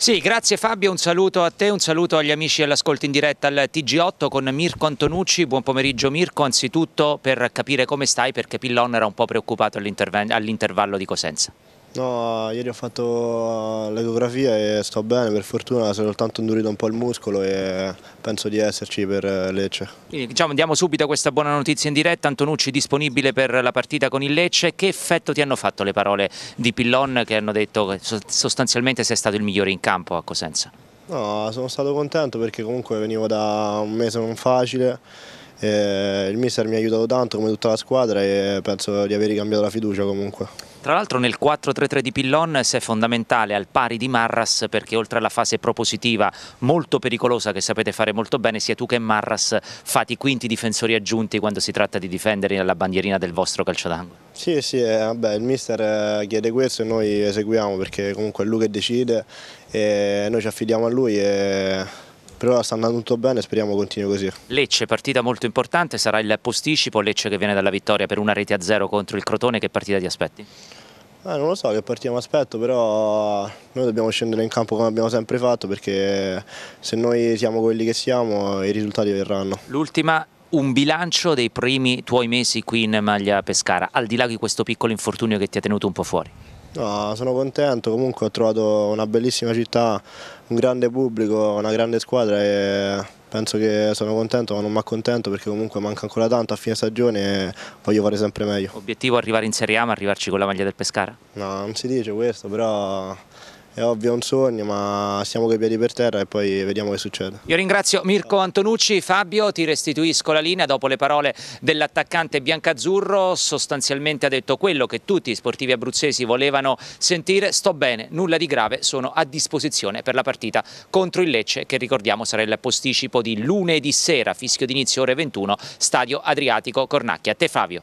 Sì, grazie Fabio, un saluto a te, un saluto agli amici all'ascolto in diretta al TG8 con Mirko Antonucci. Buon pomeriggio Mirko, anzitutto per capire come stai perché Pillon era un po' preoccupato all'intervallo all di Cosenza. No, ieri ho fatto l'ecografia e sto bene, per fortuna sono soltanto indurito un po' il muscolo e penso di esserci per Lecce. Quindi diciamo, diamo subito questa buona notizia in diretta, Antonucci disponibile per la partita con il Lecce, che effetto ti hanno fatto le parole di Pillon che hanno detto che sostanzialmente sei stato il migliore in campo a Cosenza? No, sono stato contento perché comunque venivo da un mese non facile eh, il mister mi ha aiutato tanto come tutta la squadra e penso di aver ricambiato la fiducia comunque. Tra l'altro nel 4-3-3 di Pillon sei fondamentale al pari di Marras perché oltre alla fase propositiva molto pericolosa che sapete fare molto bene sia tu che Marras fate i quinti difensori aggiunti quando si tratta di difendere la bandierina del vostro calcio d'angolo. Sì, sì, eh, vabbè, il mister eh, chiede questo e noi eseguiamo perché comunque è lui che decide e noi ci affidiamo a lui e per ora sta andando tutto bene speriamo continui così. Lecce, partita molto importante, sarà il posticipo, Lecce che viene dalla vittoria per una rete a zero contro il Crotone, che partita ti aspetti? Eh, non lo so che partita mi aspetto, però noi dobbiamo scendere in campo come abbiamo sempre fatto perché se noi siamo quelli che siamo i risultati verranno. L'ultima un bilancio dei primi tuoi mesi qui in maglia Pescara, al di là di questo piccolo infortunio che ti ha tenuto un po' fuori. No, sono contento, comunque ho trovato una bellissima città, un grande pubblico, una grande squadra e penso che sono contento ma non mi accontento perché comunque manca ancora tanto a fine stagione e voglio fare sempre meglio. Obiettivo arrivare in Serie A ma arrivarci con la maglia del Pescara? No, non si dice questo però è ovvio un sogno, ma siamo coi piedi per terra e poi vediamo che succede. Io ringrazio Mirko Antonucci, Fabio ti restituisco la linea dopo le parole dell'attaccante biancazzurro, sostanzialmente ha detto quello che tutti i sportivi abruzzesi volevano sentire, sto bene, nulla di grave, sono a disposizione per la partita contro il Lecce che ricordiamo sarà il posticipo di lunedì sera, fischio d'inizio ore 21, stadio Adriatico Cornacchia. A te Fabio.